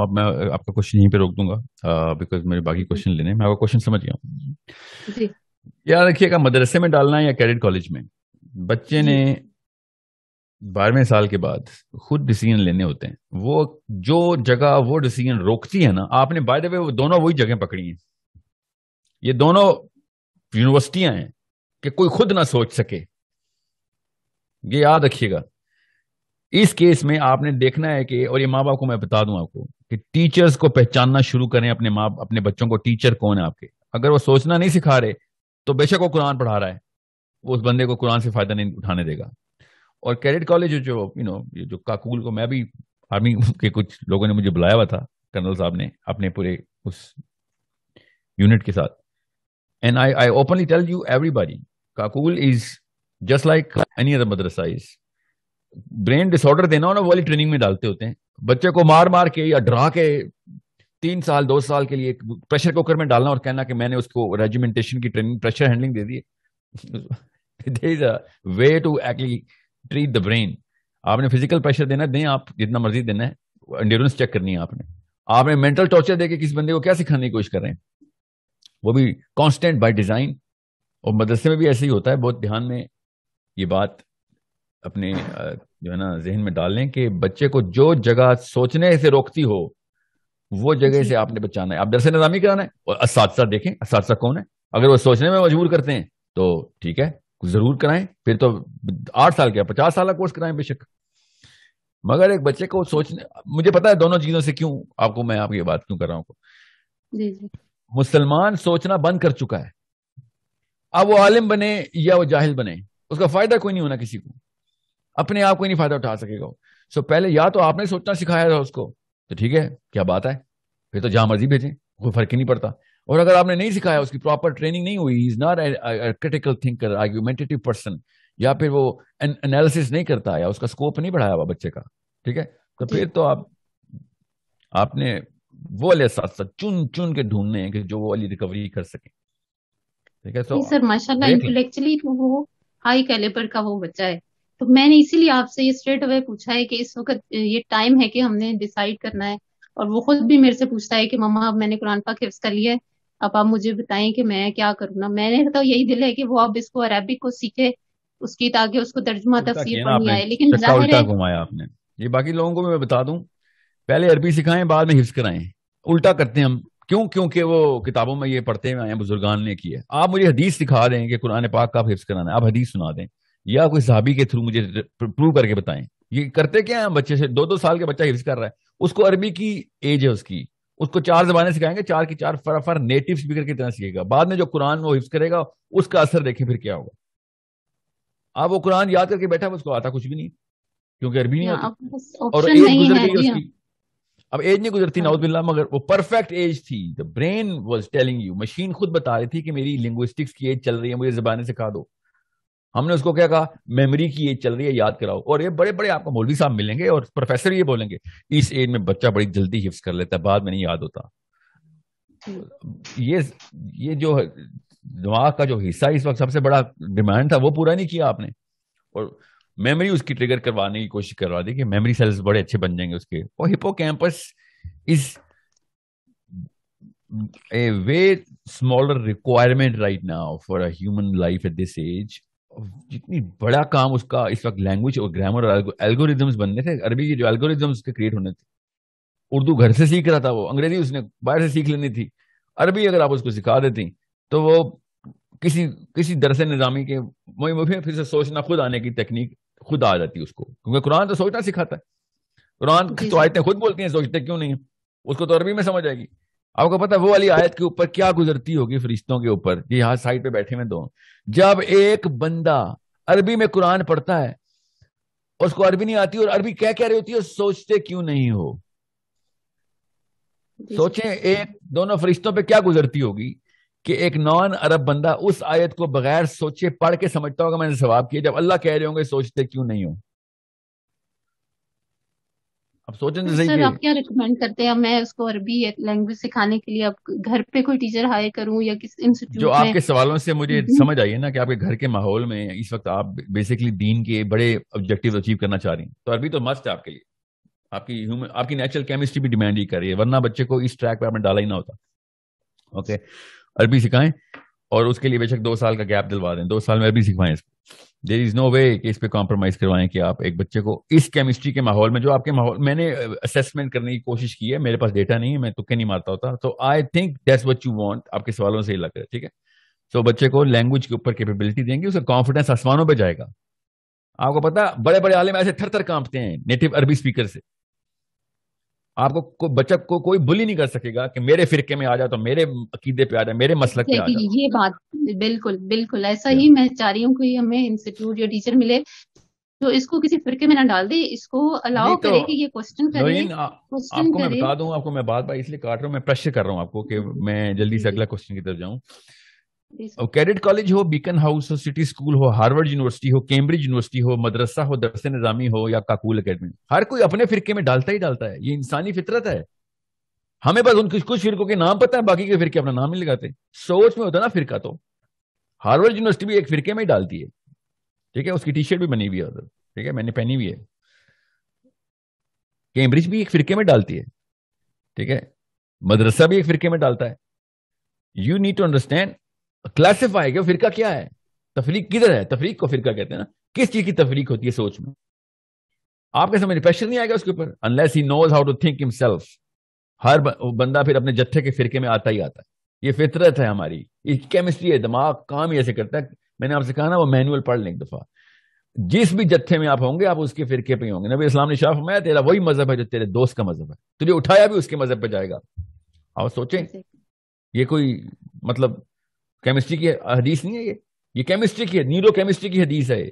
अब मैं आपका क्वेश्चन यहीं पे रोक दूंगा बिकॉज मेरे बाकी क्वेश्चन लेने मैं आपका क्वेश्चन समझ गया याद रखिएगा मदरसे में डालना है या कैडेट कॉलेज में बच्चे ने बारहवें साल के बाद खुद डिसीजन लेने होते हैं वो जो जगह वो डिसीजन रोकती है ना आपने बाय द वे वो दोनों वही जगह पकड़ी हैं ये दोनों यूनिवर्सिटियां हैं कि कोई खुद ना सोच सके ये याद रखिएगा इस केस में आपने देखना है कि और ये माँ बाप को मैं बता दूं आपको कि टीचर्स को पहचानना शुरू करें अपने माँ अपने बच्चों को टीचर कौन है आपके अगर वो सोचना नहीं सिखा रहे तो बेशक वो कुरान पढ़ा रहा है वो उस बंदे को कुरान से फायदा नहीं उठाने देगा और कैडेट कॉलेज जो यू नो जो काकुल को मैं भी आर्मी के कुछ लोगों ने मुझे बुलाया हुआ था कर्नल साहब ने अपने पूरे उस यूनिट के साथ and I I openly tell you everybody Kakul is just like any other madrasa is brain disorder देना हो ना वाली ट्रेनिंग में डालते होते हैं बच्चे को मार मार के या डरा के तीन साल दो साल के लिए प्रेशर कुकर में डालना और कहना कि मैंने उसको रेजिमेंटेशन की ट्रेनिंग प्रेशर हैंडलिंग दे दी है way to actually treat the brain आपने फिजिकल प्रेशर देना दें आप जितना मर्जी देना है एंडेरेंस चेक करनी है आपने आपने मेंटल टॉर्चर देके किसी बंदे को क्या सिखाने की कोशिश कर रहे हैं वो भी कॉन्स्टेंट बाय डिजाइन और मदरसे में भी ऐसे ही होता है बहुत ध्यान में ये बात अपने जो है ना जहन में डाल लें कि बच्चे को जो जगह सोचने से रोकती हो वो जगह से आपने बचाना है आप दरअसल निजामी कराना है और असादसा देखें असादसा कौन है अगर वो सोचने में मजबूर करते हैं तो ठीक है जरूर कराएं फिर तो आठ साल का पचास साल का कोर्स कराएं बेशक मगर एक बच्चे को सोचने मुझे पता है दोनों चीजों से क्यों आपको मैं आपकी बात क्यों कर रहा हूँ मुसलमान सोचना बंद कर चुका है अब वो आलिम बने या वो जाहिल बने उसका फायदा कोई नहीं होना किसी को अपने आप कोई नहीं फायदा उठा सकेगा सो so, पहले या तो आपने सोचना सिखाया था उसको तो ठीक है क्या बात है फिर तो जहां मर्जी भेजें कोई फर्क ही नहीं पड़ता और अगर आपने नहीं सिखाया उसकी प्रॉपर ट्रेनिंग नहीं हुई is not critical thinker argumentative person या फिर वो एनालिसिस नहीं करता या उसका स्कोप नहीं बढ़ाया हुआ बच्चे का ठीक है तो फिर तो आप आपने वो वाले साथ साथ चुन चुन के ढूंढने हैं कि जो वो वाली रिकवरी कर सके ठीक है सो सर माशाल्लाह इंटेलेक्चुअली तो वो हाई कैलिबर का वो बच्चा है तो मैंने इसीलिए आपसे ये स्ट्रेट अवे पूछा है कि इस वक्त ये टाइम है कि हमने डिसाइड करना है और वो खुद भी मेरे से पूछता है कि मम्मा अब मैंने कुरान पाक हिफ्स कर लिया है अब आप मुझे बताएं कि मैं क्या करूँ ना मैंने तो यही दिल है कि वो अब इसको अरबिक को सीखे उसकी ताकि उसको तर्जुमा तफसीर पर आए लेकिन घुमाया आपने ये बाकी लोगों को मैं बता दूं पहले अरबी सिखाएं बाद में हिफ्स कराएं उल्टा करते हैं हम क्यों क्योंकि वो किताबों में ये पढ़ते हुए आए बुजुर्गान ने किया आप मुझे हदीस सिखा दें कि कुरान पाक का हिफ्स कराना है आप हदीस सुना दें या कोई साहबी के थ्रू मुझे प्रूव करके बताएं ये करते क्या है बच्चे से दो दो साल के बच्चा हिफ्स कर रहा है उसको अरबी की एज है उसकी उसको चार जबानें सिखाएंगे चार की चार फर फर नेटिव स्पीकर की तरह सीखेगा बाद में जो कुरान वो हिफ्स करेगा उसका असर देखें फिर क्या होगा आप वो कुरान याद करके बैठा उसको आता कुछ भी नहीं क्योंकि अरबी नहीं आती और एज गुजर गई उसकी अब एज नहीं गुजरती नाउद बिल्ला मगर वो परफेक्ट एज थी the brain was telling you machine खुद बता रही थी कि मेरी लिंग्विस्टिक्स की एज चल रही है मुझे जबाने सिखा दो हमने उसको क्या कहा मेमोरी की एज चल रही है याद कराओ और ये बड़े बड़े आपको मौलवी साहब मिलेंगे और प्रोफेसर ये बोलेंगे इस एज में बच्चा बड़ी जल्दी हिफ्स कर लेता है बाद में नहीं याद होता ये ये जो दिमाग का जो हिस्सा इस वक्त सबसे बड़ा डिमांड था वो पूरा नहीं किया आपने और मेमोरी उसकी ट्रिगर करवाने की कोशिश करवा दी कि मेमोरी सेल्स बड़े अच्छे बन जाएंगे उसके और hippocampus is a way smaller requirement right now for a human life at this age जितनी बड़ा काम उसका इस वक्त लैंग्वेज और ग्रामर और एल्गोरिदम्स बनने थे अरबी के जो एल्गोरिदम्स उसके क्रिएट होने थे उर्दू घर से सीख रहा था वो अंग्रेजी उसने बाहर से सीख लेनी थी अरबी अगर आप उसको सिखा देती तो वो किसी किसी दरस निज़ामी के मुहिम फिर से सोचना खुद आने की तकनीक खुद आ जाती है उसको क्योंकि कुरान तो सोचना सिखाता है कुरान तो आयतें खुद बोलती हैं सोचते क्यों नहीं है उसको तो अरबी में समझ आएगी आपको पता वो वाली आयत के ऊपर क्या गुजरती होगी फरिश्तों के ऊपर जी यहाँ साइड पे बैठे हुए दो जब एक बंदा अरबी में कुरान पढ़ता है उसको अरबी नहीं आती और अरबी क्या कह रही होती है सोचते क्यों नहीं हो सोचे एक दोनों फरिश्तों पे क्या गुजरती होगी कि एक नॉन अरब बंदा उस आयत को बगैर सोचे पढ़ के समझता होगा मैंने सवाब किया जब अल्लाह कह रहे होंगे सोचते क्यों नहीं हो अब सोचें तो, तो सही सर आप क्या रिकमेंड करते हैं मैं उसको अरबी लैंग्वेज सिखाने के लिए अब घर पे कोई टीचर हायर करूं या किस इंस्टीट्यूट जो आपके सवालों से मुझे हम्म। समझ आई है ना कि आपके घर के माहौल में इस वक्त आप बेसिकली दीन के बड़े ऑब्जेक्टिव अचीव करना चाह रही हैं तो अरबी तो मस्ट है आपके लिए आपकी ह्यूमन आपकी नेचुरल केमिस्ट्री भी डिमांड ही कर रही है वरना बच्चे को इस ट्रैक पर आपने डाला ही ना होता ओके अरबी सिखाएं और उसके लिए बेशक दो साल का गैप दिलवा दें दो साल में अरबी सिखवाएं इसको देर इज नो वे कि इस पे कॉम्प्रोमाइज करवाएं कि आप एक बच्चे को इस केमिस्ट्री के माहौल में जो आपके माहौल मैंने असेसमेंट uh, करने की कोशिश की है मेरे पास डेटा नहीं है मैं तुक्के नहीं मारता होता तो I think that's what you want आपके सवालों से ही लग रहा है ठीक है सो so, बच्चे को लैंग्वेज के ऊपर कैपेबिलिटी देंगे उसका कॉन्फिडेंस आसमानों पर जाएगा आपको पता बड़े बड़े आलिम ऐसे थर थर कांपते हैं नेटिव अरबी स्पीकर से आपको को, बच्चा को कोई बुली नहीं कर सकेगा कि मेरे फिरके में आ जाए तो मेरे अकीदे पे आ जाए मेरे मसलक पे आ ये बात बिल्कुल बिल्कुल ऐसा ही मैं चाह रही हूँ कि हमें इंस्टीट्यूट या टीचर मिले तो इसको किसी फिरके में ना डाल दे इसको अलाउ तो करे कि ये क्वेश्चन करे आपको मैं बता दूं आपको मैं बात बात इसलिए काट रहा हूँ मैं प्रेशर कर रहा हूँ आपको कि मैं जल्दी से अगला क्वेश्चन की तरफ जाऊँ और कैडेट कॉलेज हो बीकन हाउस हो सिटी स्कूल हो हार्वर्ड यूनिवर्सिटी हो कैम्ब्रिज यूनिवर्सिटी हो मदरसा हो दरस निजामी हो या काकुल अकेडमी हर कोई अपने फिरके में डालता ही डालता है ये इंसानी फितरत है हमें बस उन कुछ कुछ फिरकों के नाम पता है बाकी के फिरके अपना नाम नहीं लगाते सोच में होता ना फिरका तो हार्वर्ड यूनिवर्सिटी भी एक फिरके में ही डालती है ठीक है उसकी टी शर्ट भी बनी हुई है उधर ठीक है मैंने पहनी हुई है कैम्ब्रिज भी एक फिरके में डालती है ठीक है मदरसा भी एक फिरके में डालता है you need to understand classify किया फिरका क्या है तफरीक किधर है तफरीक को फिरका कहते हैं ना किस चीज की तफरीक होती है सोच में आपके समझ में प्रेशर नहीं आएगा उसके ऊपर unless he knows how to think himself हर बंदा फिर अपने जत्थे के फिरके में आता ही आता है ये फितरत है हमारी ये केमिस्ट्री है दिमाग काम ही ऐसे करता है मैंने आपसे कहा ना वो मैनुअल पढ़ लें एक दफा जिस भी जत्थे में आप होंगे आप उसके फिरके पे होंगे नबी इस्लाम ने शाह फरमाया तेरा वही मजहब है जो तेरे दोस्त का मजहब है तुझे उठाया भी उसके मजहब पे जाएगा आप सोचें ये कोई मतलब केमिस्ट्री की हदीस नहीं है ये ये केमिस्ट्री की है न्यूरो केमिस्ट्री की हदीस है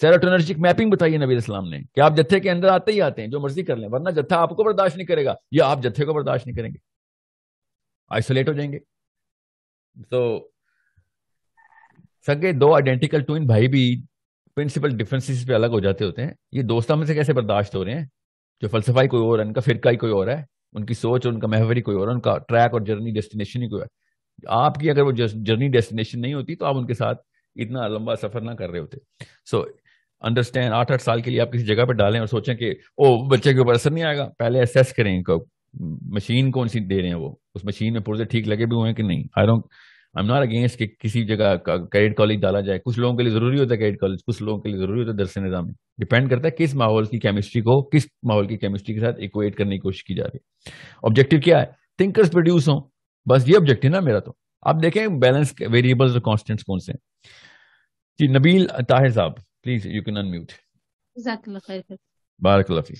सेरोटोनर्जिक मैपिंग बताई है नबी इस्लाम ने कि आप जत्थे के अंदर आते ही आते हैं जो मर्जी कर लें वरना जत्था आपको बर्दाश्त नहीं करेगा या आप जत्थे को बर्दाश्त नहीं करेंगे आइसोलेट हो जाएंगे तो सगे दो आइडेंटिकल ट्विन भाई भी प्रिंसिपल डिफरेंसेस पे अलग हो जाते होते हैं ये दोस्तों में से कैसे बर्दाश्त हो रहे हैं जो फलसफाई कोई और है इनका फिरका ही कोई और है उनकी सोच और उनका महवरी कोई और है उनका ट्रैक और जर्नी डेस्टिनेशन ही कोई है आपकी अगर वो जर्नी डेस्टिनेशन नहीं होती तो आप उनके साथ इतना लंबा सफर ना कर रहे होते सो अंडरस्टैंड आठ आठ साल के लिए आप किसी जगह पर डालें और सोचें कि ओ बच्चे के ऊपर असर नहीं आएगा पहले असेस करें इनको मशीन कौन सी दे रहे हैं वो उस मशीन में पूरे ठीक लगे भी हुए हैं कि नहीं I don't I am not against कि किसी जगह कैडेट कॉलेज डाला जाए कुछ लोगों के लिए जरूरी होता है कैडेट कॉलेज कुछ लोगों के लिए जरूरी होता है दरअसल निज़ाम में डिपेंड करता है किस माहौल की केमिस्ट्री को किस माहौल की केमिस्ट्री के साथ इक्वेट करने की कोशिश की जा रही है ऑब्जेक्टिव क्या है थिंकर्स प्रोड्यूस हों बस ये ऑब्जेक्ट है ना मेरा तो आप देखें बैलेंस वेरिएबल्स और कॉन्स्टेंट्स कौन से हैं जी नबील ताहिर साहब प्लीज यू कैन अनम्यूट बारक